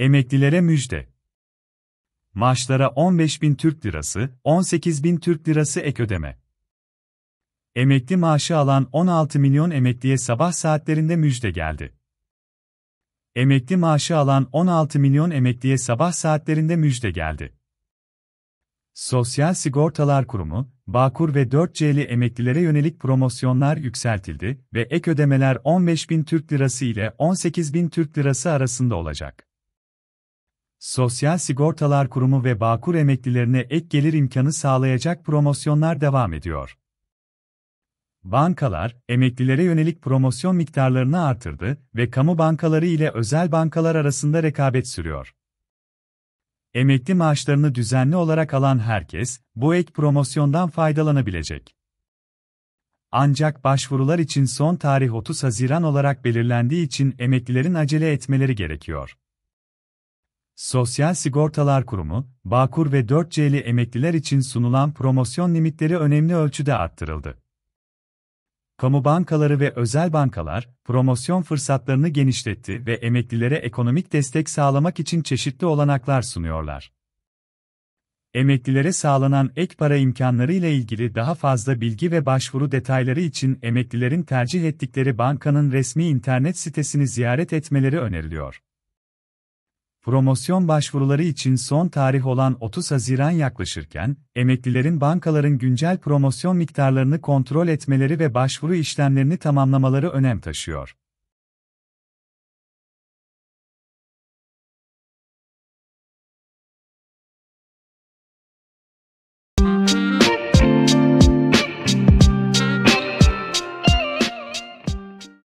Emeklilere müjde. Maaşlara 15 bin Türk lirası, 18 bin Türk lirası ek ödeme. Emekli maaşı alan 16 milyon emekliye sabah saatlerinde müjde geldi. Emekli maaşı alan 16 milyon emekliye sabah saatlerinde müjde geldi. Sosyal Sigortalar Kurumu, Bağkur ve 4C'li emeklilere yönelik promosyonlar yükseltildi ve ek ödemeler 15 bin Türk lirası ile 18 bin Türk lirası arasında olacak. Sosyal Sigortalar Kurumu ve Bağkur emeklilerine ek gelir imkanı sağlayacak promosyonlar devam ediyor. Bankalar, emeklilere yönelik promosyon miktarlarını artırdı ve kamu bankaları ile özel bankalar arasında rekabet sürüyor. Emekli maaşlarını düzenli olarak alan herkes, bu ek promosyondan faydalanabilecek. Ancak başvurular için son tarih 30 Haziran olarak belirlendiği için emeklilerin acele etmeleri gerekiyor. Sosyal Sigortalar Kurumu, Bağkur ve 4C'li emekliler için sunulan promosyon limitleri önemli ölçüde arttırıldı. Kamu bankaları ve özel bankalar, promosyon fırsatlarını genişletti ve emeklilere ekonomik destek sağlamak için çeşitli olanaklar sunuyorlar. Emeklilere sağlanan ek para imkanları ile ilgili daha fazla bilgi ve başvuru detayları için emeklilerin tercih ettikleri bankanın resmi internet sitesini ziyaret etmeleri öneriliyor promosyon başvuruları için son tarih olan 30 Haziran yaklaşırken, emeklilerin bankaların güncel promosyon miktarlarını kontrol etmeleri ve başvuru işlemlerini tamamlamaları önem taşıyor.